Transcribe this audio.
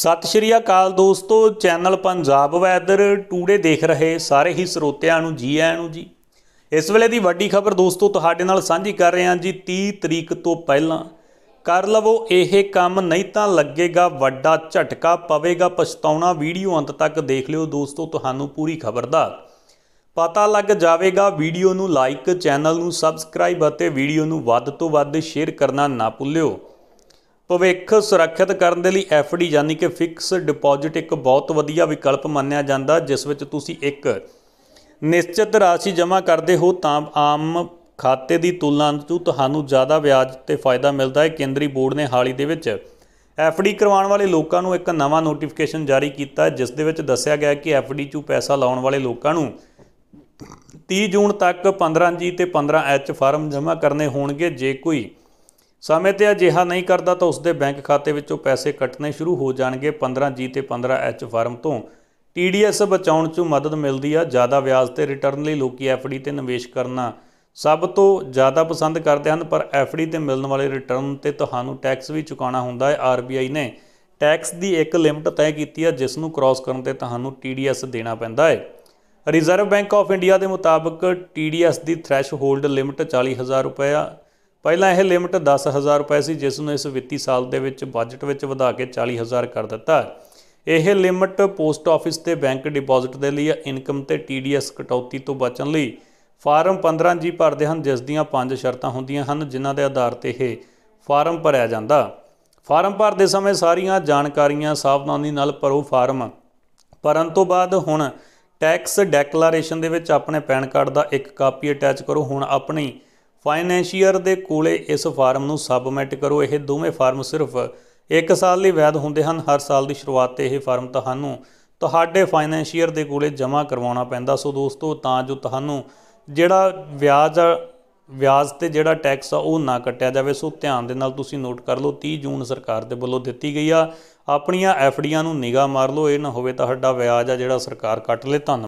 ਸਤਿ ਸ਼੍ਰੀ ਅਕਾਲ ਦੋਸਤੋ channel Punjab weather today ਦੇਖ ਰਹੇ ਸਾਰੇ ਹੀ ਸਰੋਤਿਆਂ ਨੂੰ ਜੀ ਆਇਆਂ ਨੂੰ ਜੀ ਇਸ ਵੇਲੇ ਦੀ ਵੱਡੀ ਖਬਰ ਦੋਸਤੋ ਤੁਹਾਡੇ ਨਾਲ ਸਾਂਝੀ ਕਰ ਰਹੇ ਹਾਂ ਜੀ 30 ਤਰੀਕ ਤੋਂ ਪਹਿਲਾਂ ਕਰ ਲਵੋ ਇਹ ਕੰਮ ਨਹੀਂ ਤਾਂ ਲੱਗੇਗਾ ਵੱਡਾ ਝਟਕਾ ਪਵੇਗਾ ਪਛਤਾਉਣਾ ਵੀਡੀਓ ਅੰਤ ਤੱਕ ਦੇਖ ਲਿਓ ਦੋਸਤੋ ਤੁਹਾਨੂੰ ਪੂਰੀ ਖਬਰ ਦਾ ਪਤਾ ਲੱਗ ਜਾਵੇਗਾ ਵੀਡੀਓ ਨੂੰ ਲਾਈਕ ਚੈਨਲ ਨੂੰ ਸਬਸਕ੍ਰਾਈਬ ਅਤੇ ਵੀਡੀਓ ਨੂੰ ਵੱਧ ਤੋਂ ਵੱਧ ਸ਼ੇਅਰ ਕਰਨਾ ਨਾ ਭੁੱਲਿਓ ਭਵਿੱਖ ਸੁਰੱਖਿਅਤ ਕਰਨ ਦੇ ਲਈ ਐਫ ਡੀ ਯਾਨੀ ਕਿ ਫਿਕਸ ਡਿਪੋਜ਼ਿਟ ਇੱਕ ਬਹੁਤ ਵਧੀਆ ਵਿਕਲਪ ਮੰਨਿਆ ਜਾਂਦਾ ਜਿਸ ਵਿੱਚ ਤੁਸੀਂ ਇੱਕ ਨਿਸ਼ਚਿਤ ਰਾਸ਼ੀ ਜਮ੍ਹਾਂ ਕਰਦੇ ਹੋ ਤਾਂ ਆਮ ਖਾਤੇ ਦੀ ਤੁਲਨਾ ਵਿੱਚ ਤੁਹਾਨੂੰ ਜ਼ਿਆਦਾ ਵਿਆਜ ਤੇ ਫਾਇਦਾ ਮਿਲਦਾ ਹੈ ਕੇਂਦਰੀ ਬੋਰਡ ਨੇ ਹਾਲੀ ਦੇ ਵਿੱਚ ਐਫ ਡੀ ਕਰਵਾਉਣ ਵਾਲੇ ਲੋਕਾਂ ਨੂੰ ਇੱਕ ਨਵਾਂ ਨੋਟੀਫਿਕੇਸ਼ਨ ਜਾਰੀ ਕੀਤਾ ਜਿਸ ਦੇ ਵਿੱਚ ਦੱਸਿਆ ਗਿਆ ਕਿ ਐਫ ਡੀ 'ਚ ਪੈਸਾ ਲਾਉਣ ਵਾਲੇ ਲੋਕਾਂ ਨੂੰ 30 ਜੂਨ ਤੱਕ ਜੀ ਤੇ ਐਚ ਫਾਰਮ ਜਮ੍ਹਾਂ ਕਰਨੇ ਹੋਣਗੇ ਜੇ ਕੋਈ ਸਮੇਂ ਤੇ ਅਜਿਹਾ ਨਹੀਂ ਕਰਦਾ ਤਾਂ ਉਸਦੇ ਬੈਂਕ ਖਾਤੇ ਵਿੱਚੋਂ ਪੈਸੇ ਕੱਟਣੇ ਸ਼ੁਰੂ ਹੋ ਜਾਣਗੇ 15G ਤੇ 15H ਫਾਰਮ ਤੋਂ TDS ਬਚਾਉਣ 'ਚ ਮਦਦ ਮਿਲਦੀ ਆ ਜ਼ਿਆਦਾ ਵਿਆਜ ਤੇ ਰਿਟਰਨ ਲਈ ਲੋਕੀ FD ਤੇ ਨਿਵੇਸ਼ ਕਰਨਾ ਸਭ ਤੋਂ ਜ਼ਿਆਦਾ ਪਸੰਦ ਕਰਦੇ ਹਨ ਪਰ FD ਤੇ ਮਿਲਣ ਵਾਲੇ ਰਿਟਰਨ ਤੇ ਤੁਹਾਨੂੰ ਟੈਕਸ ਵੀ ਚੁਕਾਉਣਾ ਹੁੰਦਾ ਹੈ RBI ਨੇ ਟੈਕਸ ਦੀ ਇੱਕ ਲਿਮਟ ਤੈਅ ਕੀਤੀ ਆ ਜਿਸ ਨੂੰ ਕ੍ਰਾਸ ਕਰਨ ਤੇ ਤੁਹਾਨੂੰ TDS ਦੇਣਾ ਪੈਂਦਾ ਹੈ ਰਿਜ਼ਰਵ ਬੈਂਕ ਆਫ ਇੰਡੀਆ ਦੇ ਮੁਤਾਬਕ TDS ਦੀ ਥ੍ਰੈਸ਼ਹੋਲਡ ਲਿਮਟ 40000 ਰੁਪਏ ਪਹਿਲਾਂ ਇਹ ਲਿਮਟ 10000 ਰੁਪਏ ਸੀ ਜਿਸ ਨੂੰ ਇਸ ਵਿੱਤੀ ਸਾਲ ਦੇ ਵਿੱਚ ਬਜਟ ਵਿੱਚ ਵਧਾ ਕੇ 40000 ਕਰ ਦਿੱਤਾ ਇਹ ਲਿਮਟ ਪੋਸਟ ਆਫਿਸ ਤੇ ਬੈਂਕ ਡਿਪੋਜ਼ਿਟ ਦੇ ਲਈ ਇਨਕਮ ਤੇ ਟੀਡੀਐਸ ਕਟੌਤੀ ਤੋਂ ਬਚਣ ਲਈ ਫਾਰਮ 15 ਜੀ ਭਰਦੇ ਹਨ ਜਿਸ ਦੀਆਂ ਪੰਜ ਸ਼ਰਤਾਂ ਹੁੰਦੀਆਂ ਹਨ ਜਿਨ੍ਹਾਂ ਦੇ ਆਧਾਰ ਤੇ ਇਹ ਫਾਰਮ ਭਰਿਆ ਜਾਂਦਾ ਫਾਰਮ ਭਰਦੇ ਸਮੇਂ ਸਾਰੀਆਂ ਜਾਣਕਾਰੀਆਂ ਸਾਵਧਾਨੀ ਨਾਲ ਭਰੋ ਫਾਰਮ ਭਰਨ ਤੋਂ ਬਾਅਦ ਹੁਣ ਟੈਕਸ ਡੈਕਲੇਰੇਸ਼ਨ ਦੇ ਵਿੱਚ ਆਪਣੇ ਪੈਨ ਕਾਰਡ ਦਾ ਇੱਕ ਕਾਪੀ ਅਟੈਚ ਕਰੋ ਹੁਣ ਆਪਣੀ ਫਾਈਨੈਂਸ਼ੀਅਰ ਦੇ ਕੋਲੇ ਇਸ ਫਾਰਮ ਨੂੰ ਸਬਮਿਟ ਕਰੋ ਇਹ ਦੋਵੇਂ ਫਾਰਮ ਸਿਰਫ 1 ਸਾਲ ਲਈ ਵੈਧ ਹੁੰਦੇ ਹਨ ਹਰ ਸਾਲ ਦੀ ਸ਼ੁਰੂਆਤ ਤੇ ਇਹ ਫਾਰਮ ਤੁਹਾਨੂੰ ਤੁਹਾਡੇ ਫਾਈਨੈਂਸ਼ੀਅਰ ਦੇ ਕੋਲੇ ਜਮ੍ਹਾਂ ਕਰਵਾਉਣਾ ਪੈਂਦਾ ਸੋ ਦੋਸਤੋ ਤਾਂ ਜੋ ਤੁਹਾਨੂੰ ਜਿਹੜਾ ਵਿਆਜ ਵਿਆਜ ਤੇ ਜਿਹੜਾ ਟੈਕਸ ਆ ਉਹ ਨਾ ਕੱਟਿਆ ਜਾਵੇ ਸੋ ਧਿਆਨ ਦੇ ਨਾਲ ਤੁਸੀਂ ਨੋਟ ਕਰ ਲਓ 30 ਜੂਨ ਸਰਕਾਰ ਦੇ ਵੱਲੋਂ ਦਿੱਤੀ ਗਈ ਆ ਆਪਣੀਆਂ ਐਫਡੀਆਂ ਨੂੰ ਨਿਗਾਹ ਮਾਰ ਲਓ ਇਹ ਨਾ ਹੋਵੇ ਤੁਹਾਡਾ ਵਿਆਜ ਆ ਜਿਹੜਾ ਸਰਕਾਰ ਕੱਟ ਲੇ ਧੰਨ